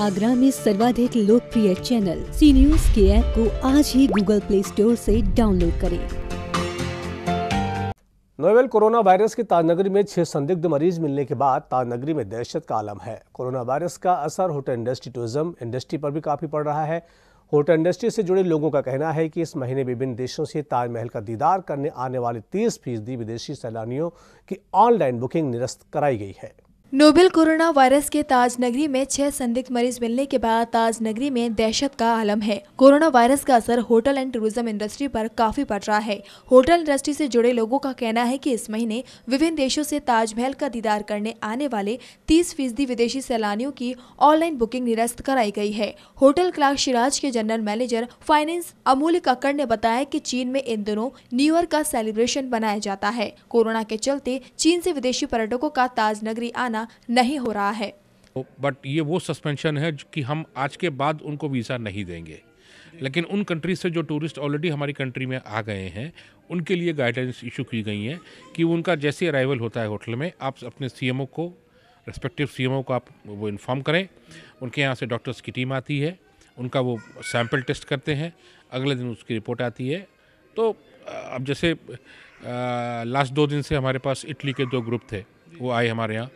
आगरा में सर्वाधिक लोकप्रिय चैनल सी न्यूज के ऐप को आज ही गूगल प्ले स्टोर से डाउनलोड करें नोवेल कोरोना वायरस के ताजनगरी में छह संदिग्ध मरीज मिलने के बाद ताजनगरी में दहशत का आलम है कोरोना वायरस का असर होटल इंडस्ट्री टूरिज्म इंडस्ट्री पर भी काफी पड़ रहा है होटल इंडस्ट्री से जुड़े लोगों का कहना है कि इस महीने विभिन्न देशों से ताजमहल का दीदार करने आने वाले तीस फीसदी विदेशी सैलानियों की ऑनलाइन बुकिंग निरस्त कराई गई है नोबेल कोरोना वायरस के ताज नगरी में छह संदिग्ध मरीज मिलने के बाद ताज नगरी में दहशत का आलम है कोरोना वायरस का असर होटल एंड टूरिज्म इंडस्ट्री पर काफी पड़ रहा है होटल इंडस्ट्री से जुड़े लोगों का कहना है कि इस महीने विभिन्न देशों से ताजमहल का दीदार करने आने वाले 30 फीसदी विदेशी सैलानियों की ऑनलाइन बुकिंग निरस्त कराई गयी है होटल क्लास शिराज के जनरल मैनेजर फाइनेंस अमूल्य कक्कड़ ने बताया की चीन में इन दिनों न्यू ईयर का सेलिब्रेशन बनाया जाता है कोरोना के चलते चीन ऐसी विदेशी पर्यटकों का ताज नगरी आना सामना नहीं हो रहा है बट ये वो सस्पेंशन है कि हम आज के बाद उनको वीज़ा नहीं देंगे लेकिन उन कंट्री से जो टूरिस्ट ऑलरेडी हमारी कंट्री में आ गए हैं उनके लिए गाइडेंस इशू की गई हैं कि उनका जैसे अराइवल होता है होटल में आप अपने सी को रेस्पेक्टिव सी को आप वो इन्फॉर्म करें उनके यहाँ से डॉक्टर्स की टीम आती है उनका वो सैम्पल टेस्ट करते हैं अगले दिन उसकी रिपोर्ट आती है तो अब जैसे लास्ट दो दिन से हमारे पास इटली के दो ग्रुप थे वो आए हमारे यहाँ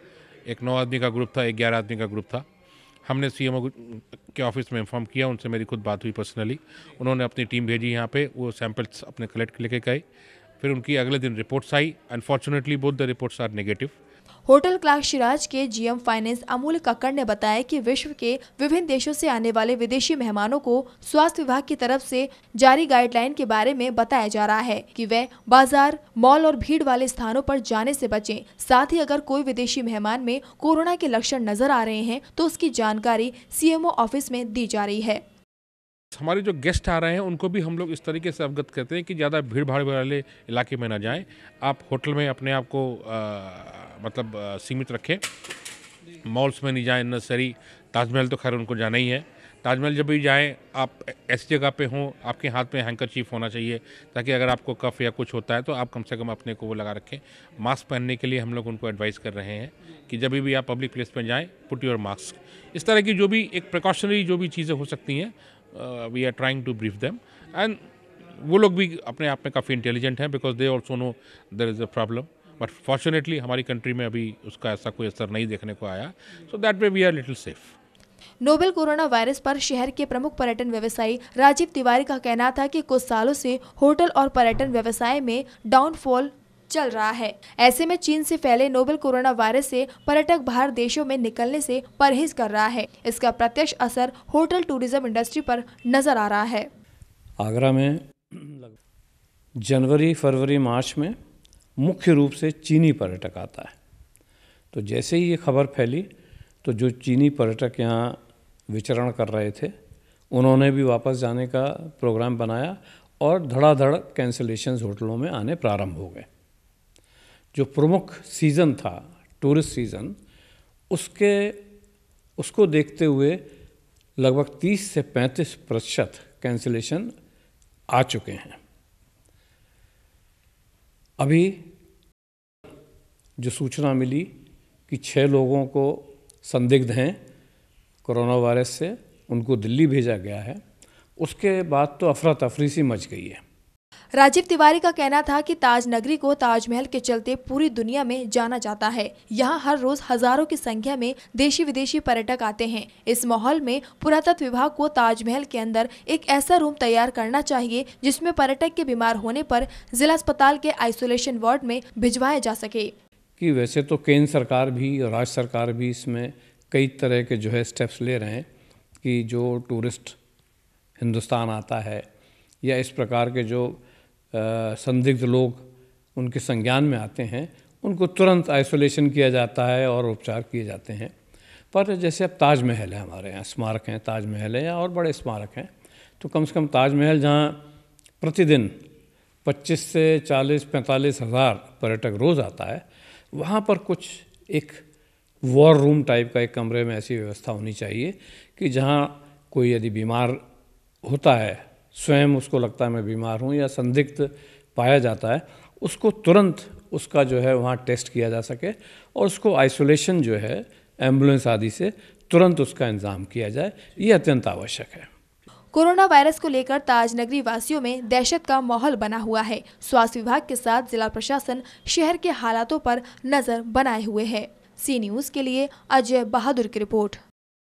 एक नौ आदमी का ग्रुप था एक ग्यारह आदमी का ग्रुप था हमने सी के ऑफिस में इन्फॉर्म किया उनसे मेरी खुद बात हुई पर्सनली उन्होंने अपनी टीम भेजी यहाँ पे वो सैंपल्स अपने कलेक्ट लेके गए फिर उनकी अगले दिन रिपोर्ट्स आई unfortunately both the reports are negative hotel class Shiraz के जीएम फाइनेंस अमूल कक्कड़ ने बताया कि विश्व के विभिन्न देशों से आने वाले विदेशी मेहमानों को स्वास्थ्य विभाग की तरफ से जारी गाइडलाइन के बारे में बताया जा रहा है कि वे बाजार मॉल और भीड़ वाले स्थानों पर जाने से बचें साथ ही अगर कोई विदेशी मेहमान में कोरोना के लक्षण नजर आ रहे हैं तो उसकी जानकारी सीएमओ ऑफिस में दी जा रही है हमारे जो गेस्ट आ रहे हैं उनको भी हम लोग इस तरीके से अवगत करते हैं कि ज़्यादा भीड़ भाड़ वाले इलाके में ना जाएं आप होटल में अपने आप को मतलब आ, सीमित रखें मॉल्स में नहीं जाएं नर्सरी ताजमहल तो खैर उनको जाना ही है ताजमहल जब भी जाएं आप ऐसी जगह पे हों आपके हाथ में हैंकर चीफ होना चाहिए ताकि अगर आपको कफ़ या कुछ होता है तो आप कम से कम अपने को वो लगा रखें मास्क पहनने के लिए हम लोग उनको एडवाइस कर रहे हैं कि जब भी आप पब्लिक प्लेस में जाएँ पुट योर मास्क इस तरह की जो भी एक प्रिकॉशनरी जो भी चीज़ें हो सकती हैं we are trying to brief them and वो लोग भी अपने आप में काफ़ी इंटेलिजेंट हैं because they also know there is a problem but fortunately हमारी कंट्री में अभी उसका ऐसा कोई असर नहीं देखने को आया so that way we are little safe novel coronavirus पर शहर के प्रमुख पर्यटन व्यवसायी राजीव तिवारी का कहना था कि कुछ सालों से होटल और पर्यटन व्यवसाय में डाउनफॉल चल रहा है ऐसे में चीन से फैले नोबेल कोरोना वायरस से पर्यटक बाहर देशों में निकलने से परहेज कर रहा है इसका प्रत्यक्ष असर होटल टूरिज्म इंडस्ट्री पर नजर आ रहा है आगरा में जनवरी फरवरी मार्च में मुख्य रूप से चीनी पर्यटक आता है तो जैसे ही ये खबर फैली तो जो चीनी पर्यटक यहाँ विचरण कर रहे थे उन्होंने भी वापस जाने का प्रोग्राम बनाया और धड़ाधड़ कैंसलेशन होटलों में आने प्रारंभ हो गए जो प्रमुख सीज़न था टूरिस्ट सीज़न उसके उसको देखते हुए लगभग 30 से 35 प्रतिशत कैंसिलेशन आ चुके हैं अभी जो सूचना मिली कि छः लोगों को संदिग्ध हैं कोरोना वायरस से उनको दिल्ली भेजा गया है उसके बाद तो अफरा तफरी सी मच गई है राजीव तिवारी का कहना था कि ताज नगरी को ताजमहल के चलते पूरी दुनिया में जाना जाता है यहाँ हर रोज हजारों की संख्या में देशी विदेशी पर्यटक आते हैं इस माहौल में पुरातत्व विभाग को ताजमहल के अंदर एक ऐसा रूम तैयार करना चाहिए जिसमें पर्यटक के बीमार होने पर जिला अस्पताल के आइसोलेशन वार्ड में भिजवाया जा सके कि वैसे तो केंद्र सरकार भी और राज्य सरकार भी इसमें कई तरह के जो है स्टेप्स ले रहे हैं कि जो टूरिस्ट हिंदुस्तान आता है या इस प्रकार के जो संदिग्ध लोग उनके संज्ञान में आते हैं उनको तुरंत आइसोलेशन किया जाता है और उपचार किए जाते हैं पर जैसे अब ताजमहल है हमारे यहाँ स्मारक हैं ताजमहल है या और बड़े स्मारक हैं तो कम से कम ताजमहल जहाँ प्रतिदिन 25 से 40 पैंतालीस हज़ार पर्यटक रोज़ आता है वहाँ पर कुछ एक वॉर रूम टाइप का एक कमरे में ऐसी व्यवस्था होनी चाहिए कि जहाँ कोई यदि बीमार होता है स्वयं उसको लगता है मैं बीमार हूँ या संदिग्ध पाया जाता है उसको तुरंत उसका जो है वहाँ टेस्ट किया जा सके और उसको आइसोलेशन जो है एम्बुलेंस आदि से तुरंत उसका इंतजाम किया जाए ये अत्यंत आवश्यक है कोरोना वायरस को लेकर ताज नगरी वासियों में दहशत का माहौल बना हुआ है स्वास्थ्य विभाग के साथ जिला प्रशासन शहर के हालातों पर नजर बनाए हुए है सी न्यूज के लिए अजय बहादुर की रिपोर्ट